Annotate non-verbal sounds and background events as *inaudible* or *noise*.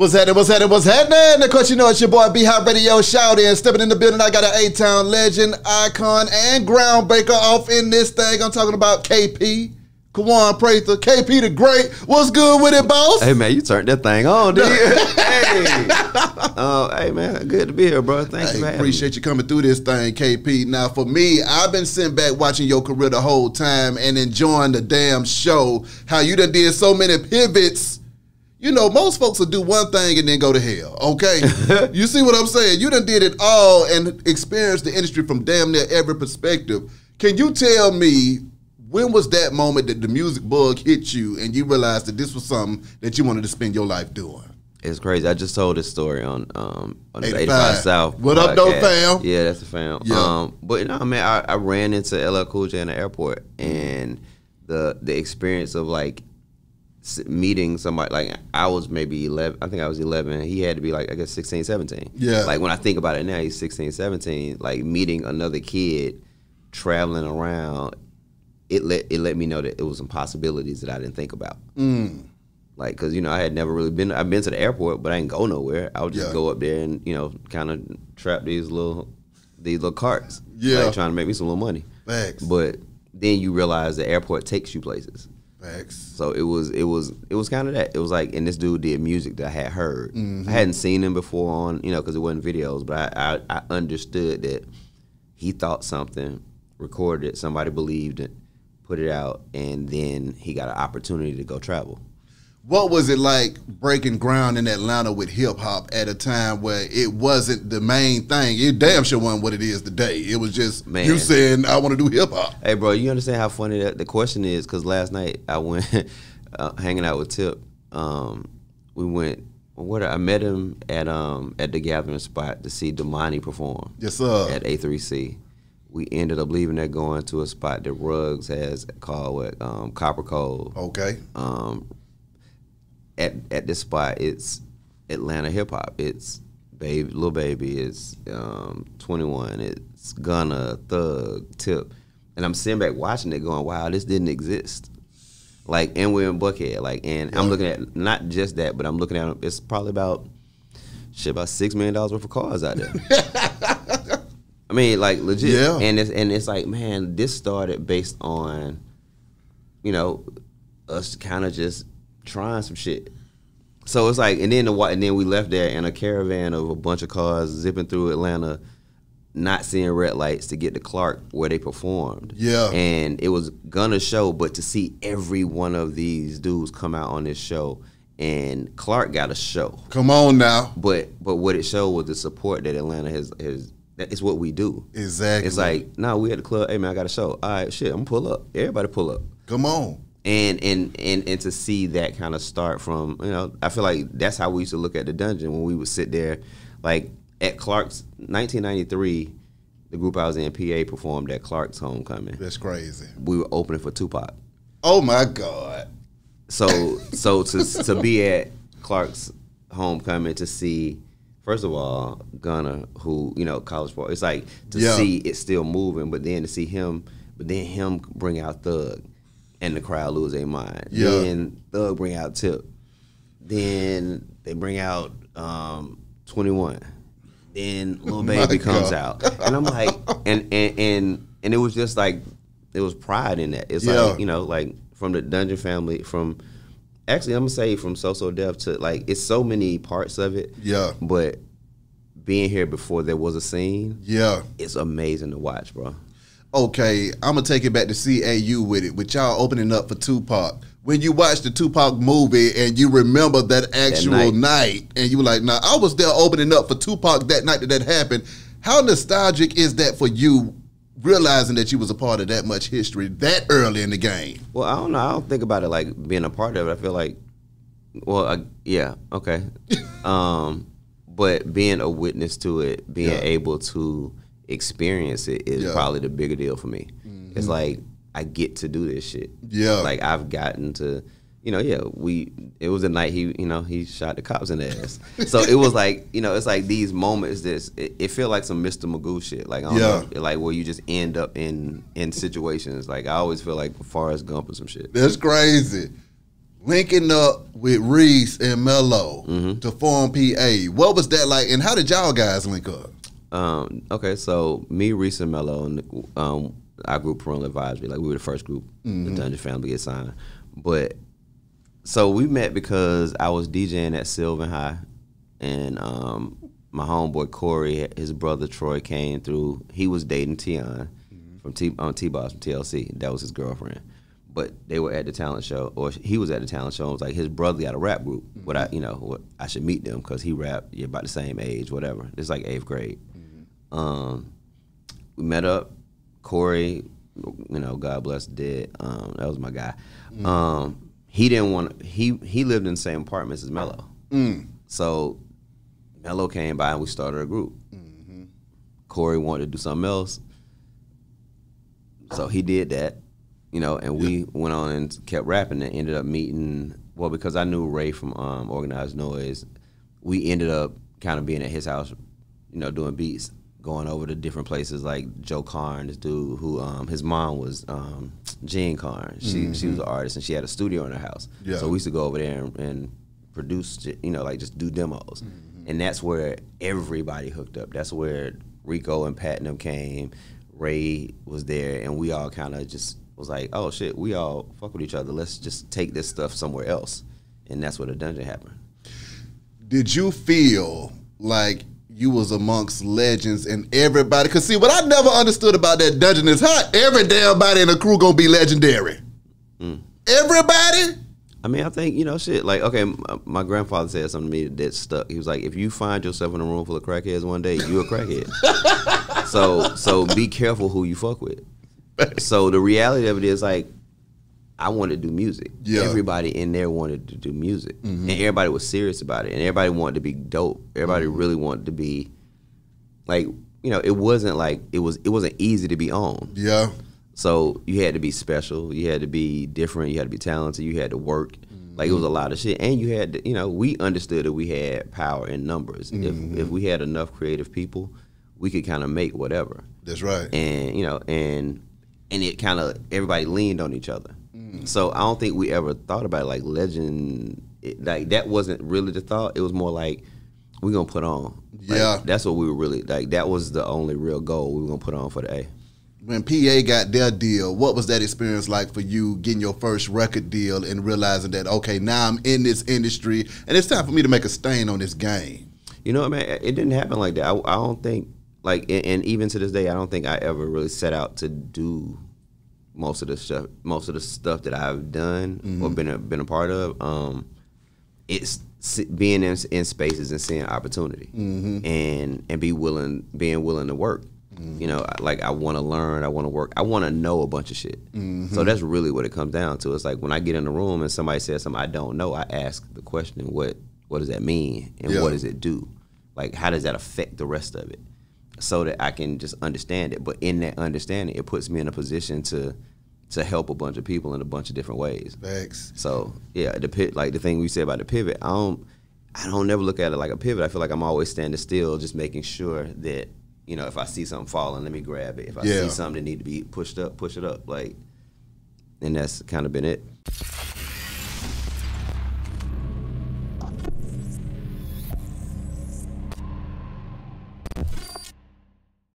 What's happening? What's happening? What's happening? Of course, you know it's your boy B Hot Radio. Shout in, stepping in the building. I got an A Town legend, icon, and groundbreaker off in this thing. I'm talking about KP. Kawan Prather, KP the Great. What's good with it, boss? Hey man, you turned that thing on, dude. *laughs* hey. Uh, hey man, good to be here, bro. Thanks. hey, man. Appreciate you coming through this thing, KP. Now for me, I've been sitting back watching your career the whole time and enjoying the damn show. How you done did so many pivots you know, most folks will do one thing and then go to hell. Okay, *laughs* you see what I'm saying? You done did it all and experienced the industry from damn near every perspective. Can you tell me when was that moment that the music bug hit you and you realized that this was something that you wanted to spend your life doing? It's crazy. I just told this story on um on 85, 85 South. What podcast. up, though, fam? Yeah, that's the fam. Yeah. Um, but no, man, I, I ran into LL Cool J in the airport and the the experience of like meeting somebody like I was maybe 11 I think I was 11 he had to be like I guess 16 17 yeah like when I think about it now he's 16 17 like meeting another kid traveling around it let it let me know that it was some possibilities that I didn't think about mm. like because you know I had never really been I've been to the airport but I didn't go nowhere I would just yeah. go up there and you know kind of trap these little these little carts yeah like, trying to make me some little money Thanks. but then you realize the airport takes you places Facts. So it was it was it was kind of that. It was like, and this dude did music that I had heard. Mm-hmm. I hadn't seen him before on you know because it wasn't videos, but I, I, I understood that he thought something, recorded it, somebody believed it, put it out, and then he got an opportunity to go travel what was it like breaking ground in Atlanta with hip hop at a time where it wasn't the main thing? It damn sure wasn't what it is today. It was just Man. you saying I want to do hip hop. Hey, bro, you understand how funny that the question is? Because last night I went *laughs* uh, hanging out with Tip. Um, we went. What I met him at um, at the gathering spot to see Damani perform. Yes, sir. At A3C, we ended up leaving there going to a spot that Rugs has called what um, Copper Cold. Okay. Um, at at this spot, it's Atlanta hip hop. It's baby, little baby. It's um, twenty one. It's Gunna, Thug, Tip, and I'm sitting back watching it, going, "Wow, this didn't exist." Like, and we're in Buckhead. Like, and I'm looking at not just that, but I'm looking at it's probably about shit about six million dollars worth of cars out there. *laughs* I mean, like legit. Yeah. And it's and it's like, man, this started based on, you know, us kind of just trying some shit. So it's like, and then the and then we left there in a caravan of a bunch of cars zipping through Atlanta, not seeing red lights to get to Clark where they performed. Yeah, and it was gonna show, but to see every one of these dudes come out on this show, and Clark got a show. Come on now, but but what it showed was the support that Atlanta has has it's what we do. Exactly. It's like, nah, we at the club. Hey man, I got a show. All right, shit, I'm pull up. Everybody pull up. Come on and and and and to see that kind of start from you know i feel like that's how we used to look at the dungeon when we would sit there like at clark's 1993 the group i was in pa performed at clark's homecoming that's crazy we were opening for tupac oh my god so so to to be at clark's homecoming to see first of all gunner who you know college ball it's like to yeah. see it still moving but then to see him but then him bring out thug and the crowd lose their mind. Yeah. Then Thug bring out Tip. Then they bring out um, 21. Then Lil *laughs* Baby comes out, and I'm like, and and and and it was just like it was pride in that. It's yeah. like you know, like from the Dungeon family, from actually I'm gonna say from So So Dev to like it's so many parts of it. Yeah, but being here before there was a scene. Yeah, it's amazing to watch, bro okay, I'm gonna take it back to CAU with it, with y'all opening up for Tupac. When you watch the Tupac movie and you remember that actual that night. night. and you were like, "Nah, I was there opening up for Tupac that night that that happened." How nostalgic is that for you, realizing that you was a part of that much history that early in the game? Well, I don't know. I don't think about it like being a part of it. I feel like, well, I, yeah, okay, *laughs* um, but being a witness to it, being yeah. able to experience it is yeah. probably the bigger deal for me. Mm-hmm. It's like I get to do this shit. Yeah. Like I've gotten to you know, yeah, we it was a night he, you know, he shot the cops in the ass. so it was like, *laughs* you know, it's like these moments that it, it feel like some Mr. Magoo shit. Like I yeah. Know, like where you just end up in in situations. Like I always feel like Forrest Gump or some shit. That's crazy. Linking up with Reese and Mello mm-hmm. to form PA. What was that like and how did y'all guys link up? Um, okay, so me, Reese, and Mello, and um, our group parental advisory, like we were the first group mm-hmm. the Dungeon family get signed. But so we met because I was DJing at Sylvan High, and um, my homeboy Corey, his brother Troy came through. He was dating Tion mm-hmm. from T um, on T Boss from TLC. That was his girlfriend. But they were at the talent show, or he was at the talent show. And was like his brother got a rap group. mm-hmm. What I, mm-hmm. you know, what I should meet them because he rap. You're about the same age, whatever. It's like eighth grade. Um, we met up. Corey, you know, God bless, did. Um, that was my guy. Mm. Um, he didn't want. He he lived in the same apartments as Mello. Mm. So Mello came by and we started a group. Mm-hmm. Corey wanted to do something else, so he did that. You know, and we went on and kept rapping and ended up meeting. Well, because I knew Ray from um, Organized Noise, we ended up kind of being at his house, you know, doing beats going over to different places like Joe Carn, this dude who um, his mom was um, Jean Carn. She mm-hmm. she was an mm-hmm. artist and she had a studio in her house. Yeah. So we used to go over there and, and produce, you know, like just do demos. Mm-hmm. And that's where everybody hooked up. That's where Rico and Patnam came. Ray was there, and we all kind of just was like, oh shit, we all fuck with each other. Let's just take this stuff somewhere else. And that's where the dungeon happened. Did you feel like you was amongst legends and everybody. Cause see, what I never understood about that dungeon is how every damn body in the crew gonna be legendary. Mm. Everybody. I mean, I think you know, shit. Like, okay, uh, my grandfather said something to me that stuck. He was like, "If you find yourself in a room full of crackheads one day, you a crackhead." *laughs* so, so be careful who you fuck with. So the reality of it is like I wanted to do music. Yeah. Everybody in there wanted to do music. Mm-hmm. And everybody was serious about it. And everybody wanted to be dope. Everybody mm-hmm. really wanted to be like, you know, it wasn't like it was it wasn't easy to be on. Yeah. So you had to be special, you had to be different, you had to be talented, you had to work. Mm-hmm. Like it was a lot of shit. And you had to, you know, we understood that we had power in numbers. If if mm-hmm. we had enough creative people, we could kind of make whatever. That's right. And you know, and and it kind of everybody leaned on each other. So I don't think we ever thought about it, like legend. It, like that wasn't really the thought. It was more like we're gonna put on. Like, yeah, that's what we were really like. That was the only real goal we were gonna put on for the A. When PA got their deal, what was that experience like for you getting your first record deal and realizing that okay, now I'm in this industry and it's time for me to make a stain on this game? You know, I mean, it didn't happen like that. I, I don't think like, and, and even to this day, I don't think I ever really set out to do most of the stuff, most of the stuff that I've done mm-hmm. or been a, been a part of, um, it's being in, in, spaces and seeing opportunity, mm-hmm. and and be willing, being willing to work. Mm-hmm. You know, like I want to learn, I want to work, I want to know a bunch of shit. Mm-hmm. So that's really what it comes down to. It's like when I get in the room and somebody says something I don't know, I ask the question, what what does that mean, and yeah. what does it do? Like how does that affect the rest of it? so that I can just understand it. But in that understanding, it puts me in a position to to help a bunch of people in a bunch of different ways. Thanks. So yeah, the pit like the thing we said about the pivot. I don't I don't never look at it like a pivot. I feel like I'm always standing still, just making sure that you know if I see something falling, let me grab it. If I yeah. see something that need to be pushed up, push it up. Like, and that's kind of been it.